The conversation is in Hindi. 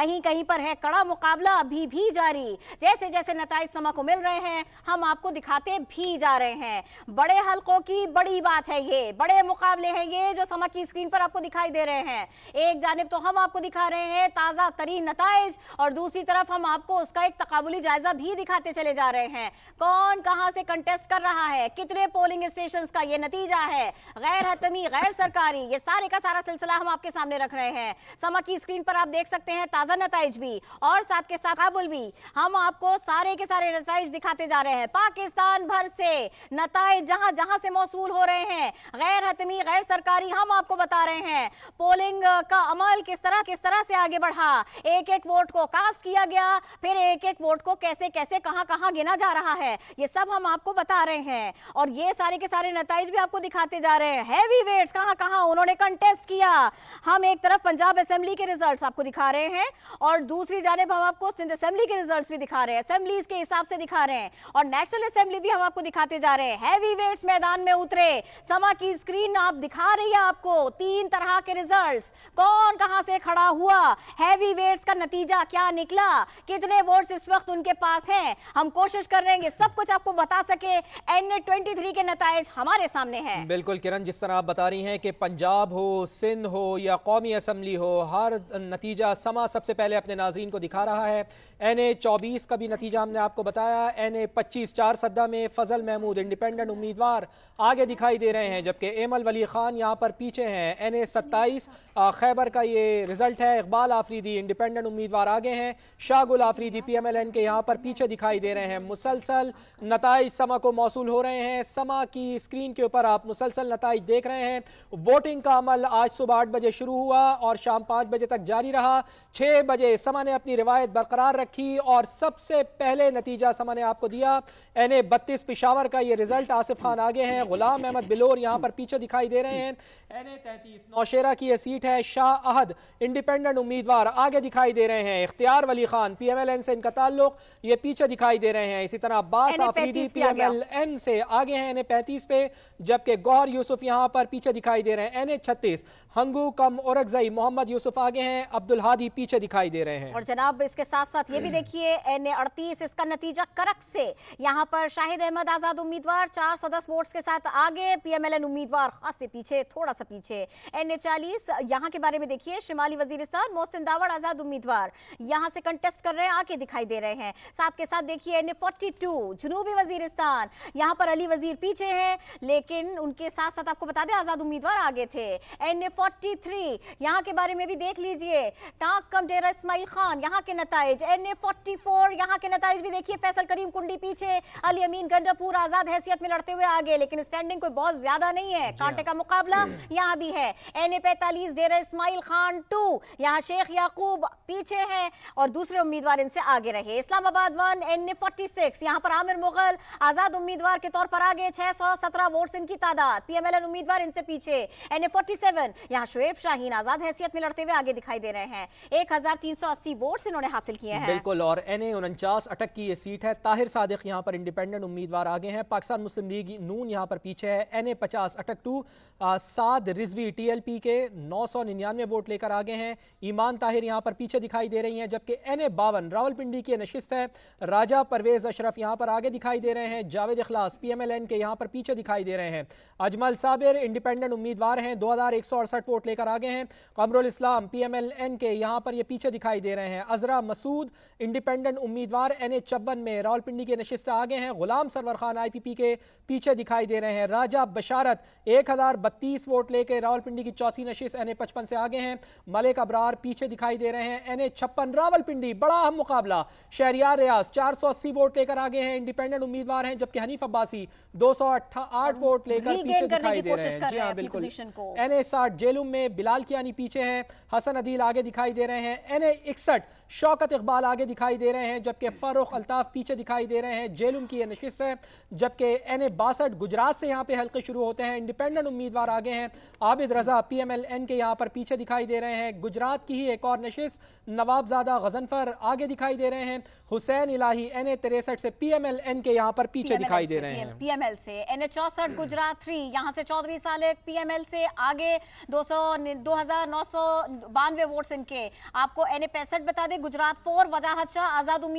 कहीं कहीं पर है कड़ा मुकाबला अभी भी जारी जैसे जैसे नतज समा को मिल रहे हैं हम आपको दिखाते भी जा रहे हैं बड़े हलकों की बड़ी बात है ये बड़े मुकाबले हैं ये जो समा की स्क्रीन पर आपको दिखाई दे रहे हैं एक जानब तो हम आपको दिखा रहे हैं ताज़ा तरीन नतज और दूसरी तरफ हम आपको उसका एक तकबुली जायजा भी दिखाते चले जा रहे हैं कौन कहाँ से कंटेस्ट कर रहा है कितने पोलिंग स्टेशन का ये नतीजा है गैर हतमी गैर सरकारी ये सारे का सारा सिलसिला हम आपके सामने रख रहे हैं समा की स्क्रीन पर आप देख सकते हैं ताज़ा ताज़ा नतज भी और साथ के साथ काबुल भी हम आपको सारे के सारे नतज दिखाते जा रहे हैं पाकिस्तान भर से नतज जहां जहां से मौसू हो रहे हैं गैर हतमी गैर सरकारी हम आपको बता रहे हैं पोलिंग का अमल किस तरह किस तरह से आगे बढ़ा एक एक वोट को कास्ट किया गया फिर एक एक वोट को कैसे कैसे कहां कहां गिना जा रहा है ये सब हम आपको बता रहे हैं और ये सारे के सारे नतज भी आपको दिखाते जा रहे हैं हैवी वेट्स कहां कहां उन्होंने कंटेस्ट किया हम एक तरफ पंजाब असेंबली के रिजल्ट्स आपको दिखा रहे हैं और दूसरी जानब हम आपको सिंध असेंबली के रिजल्ट भी दिखा रहे हैं असेंबली के हिसाब से दिखा रहे हैं और नेशनल असेंबली भी हम आपको दिखाते जा रहे हैं हैवी वेट्स मैदान में उतरे समा की स्क्रीन आप दिखा रही है आपको तीन तरह के रिजल्ट कौन कहां से खड़ा हुआ हैवी वेट्स का नतीजा क्या निकला कितने वोट्स इस वक्त उनके पास हैं हम कोशिश कर रहे हैं सब कुछ आपको बता सके एन ट्वेंटी के नतज हमारे सामने हैं बिल्कुल किरण जिस तरह आप बता रही हैं कि पंजाब हो सिंध हो या कौमी असम्बली हो हर नतीजा समा सब सबसे पहले अपने नाजरीन को दिखा रहा है एन ए चौबीस का भी नतीजा हमने आपको बताया एन ए पच्चीस चार सदा में फजल महमूद इंडिपेंडेंट उम्मीदवार आगे दिखाई दे रहे हैं जबकि एमल वली खान यहाँ पर पीछे हैं एन ए सत्ताईस खैबर का ये रिजल्ट है इकबाल आफरीदी इंडिपेंडेंट उम्मीदवार आगे हैं Shahgul Afridi P M L N के यहाँ पर पीछे दिखाई दे रहे हैं मुसलसल नतज समा को मौसू हो रहे हैं समा की स्क्रीन के ऊपर आप मुसलसल नतज देख रहे हैं वोटिंग का अमल आज सुबह आठ बजे शुरू हुआ और शाम पाँच बजे तक जारी रहा छः बजे समा ने अपनी रिवायत बरकरार रखी और सबसे पहले नतीजा समा ने आपको दिया एन ए बत्तीस पिशावर का ये रिजल्ट आसिफ खान आगे हैं गुलाम अहमद बिलोर यहाँ पर पीछे दिखाई दे रहे हैं एन ए तैतीस नौशेरा की यह सीट है शाह अहद इंडिपेंडेंट उम्मीदवार आगे दिखाई दे रहे हैं Ikhtiyar Wali Khan P M L N से इनका ताल्लुक ये पीछे दिखाई दे रहे हैं इसी तरह बास Afridi P M L N से आगे हैं एन ए पैंतीस पे जबकि गौर यूसुफ यहाँ पर पीछे दिखाई दे रहे हैं एन ए छत्तीस हंगू कम औरगजई मोहम्मद यूसुफ आगे हैं अब्दुल हादी पीछे दिखाई दे रहे हैं और जनाब इसके साथ साथ ये भी हम्म। देखिए एन ए इसका नतीजा करक से यहाँ पर शाहिद अहमद आजाद उम्मीदवार 410 वोट्स के साथ आगे पीएमएलएन उम्मीदवार खास से पीछे थोड़ा सा पीछे एन ए चालीस यहाँ के बारे में देखिए शिमाली वजीरिस्तान मोहसिन दावड़ आजाद उम्मीदवार यहाँ से कंटेस्ट कर रहे हैं आगे दिखाई दे रहे हैं साथ के साथ देखिए एन ए फोर्टी टू जनूबी वजीरिस्तान यहाँ पर अली वजीर पीछे है लेकिन उनके साथ साथ आपको बता दें आजाद उम्मीदवार आगे थे एन ए फोर्टी थ्री यहाँ के बारे में भी देख लीजिए टाक कम डेरा इसमाइल खान यहाँ के नतज एन ए फोर्टी फोर यहाँ के नतज भी देखिए फैसल करीम कुंडी पीछे अली अमीन गंडापुर आजाद हैसियत में लड़ते हुए आगे लेकिन स्टैंडिंग कोई बहुत ज्यादा नहीं है कांटे हाँ। का मुकाबला यहाँ भी है एन ए पैतालीस डेरा इसमाइल खान टू यहाँ शेख याकूब पीछे है और दूसरे उम्मीदवार इनसे आगे रहे Islamabad one N A forty six यहाँ पर आमिर मुगल आजाद उम्मीदवार के तौर पर आगे छह सौ सत्रह वोट इनकी तादाद पी एम एल एन उम्मीदवार इनसे पीछे एन ए फोर्टी सेवन यहाँ शुएब शाहीन आजाद हैसियत में लड़ते हुए आगे दिखाई दे रहे हैं एक 1380 वोट्स इन्होंने हासिल किए हैं बिल्कुल और एन ए उनचास अटक की ये सीट है ताहिर सादिक यहाँ पर इंडिपेंडेंट उम्मीदवार आगे हैं पाकिस्तान मुस्लिम लीग नून यहाँ पर पीछे है एन ए पचास Attock two Saad Rizvi T L P के नौ सौ निन्यानवे वोट लेकर आगे हैं ईमान ताहिर यहाँ पर पीछे दिखाई दे रही हैं जबकि एन ए बावन रावलपिंडी की नशिस्त है राजा परवेज अशरफ यहाँ पर आगे दिखाई दे रहे हैं Javed Akhlas P M L N के यहाँ पर पीछे दिखाई दे रहे हैं अजमल साबिर इंडिपेंडेंट उम्मीदवार हैं दो हजार एक सौ अड़सठ वोट लेकर आगे हैं Qamarul Islam P M L N के यहाँ पर ये पीछे दिखाई दे रहे हैं अजरा मसूद इंडिपेंडेंट उम्मीदवार एन ए चौवन में रावलपिंडी के नशिस्त आगे हैं गुलाम सरवर खान आईपीपी के पीछे दिखाई दे रहे हैं राजा बशारत एक हजार बत्तीस वोट लेके रावलपिंडी की चौथी नशिस्त एन ए पचपन से आगे हैं मलिक अबरार पीछे दिखाई दे रहे हैं एन ए छप्पन रावलपिंडी बड़ा अहम मुकाबला शहरियार रियाज चार सौ अस्सी वोट लेकर आगे हैं इंडिपेंडेंट उम्मीदवार हैं जबकि हनीफ अब्बासी दो सौ आठ वोट लेकर पीछे दिखाई दे रहे हैं जी हाँ बिल्कुल एन ए साठ जेलुम में बिलाल कियानी पीछे हैं हसन अदील आगे दिखाई दे रहे हैं एन ए इकसठ शौकत इकबाल आगे दिखाई दे रहे हैं जबकि फारूख अल्ताफ़ पीछे दिखाई दे रहे हैं जेलुम की यह नशिस्त है जबकि एन ए बासठ गुजरात से यहाँ पे हल्के शुरू होते हैं इंडिपेंडेंट उम्मीदवार आगे हैं Abid Raza P M L N के यहाँ पर पीछे दिखाई दे रहे हैं गुजरात की ही एक और नशिस्त नवाबजादा गजनफर आगे दिखाई दे रहे हैं हुसैन इलाही एन ए तिरसठ से पी एम एल एन के यहाँ पर पीछे दिखाई दे रहे हैं पी एम एल से एन ए चौसठ गुजरात थ्री यहाँ से चौधरी साल पी एम एल से आगे दो सौ दो हजार नौ सौ बानवे वोट इनके आप आपको एन ए पैंसठ बता दे गुजरात फोर वजाहत शाह आजाद उम्मीद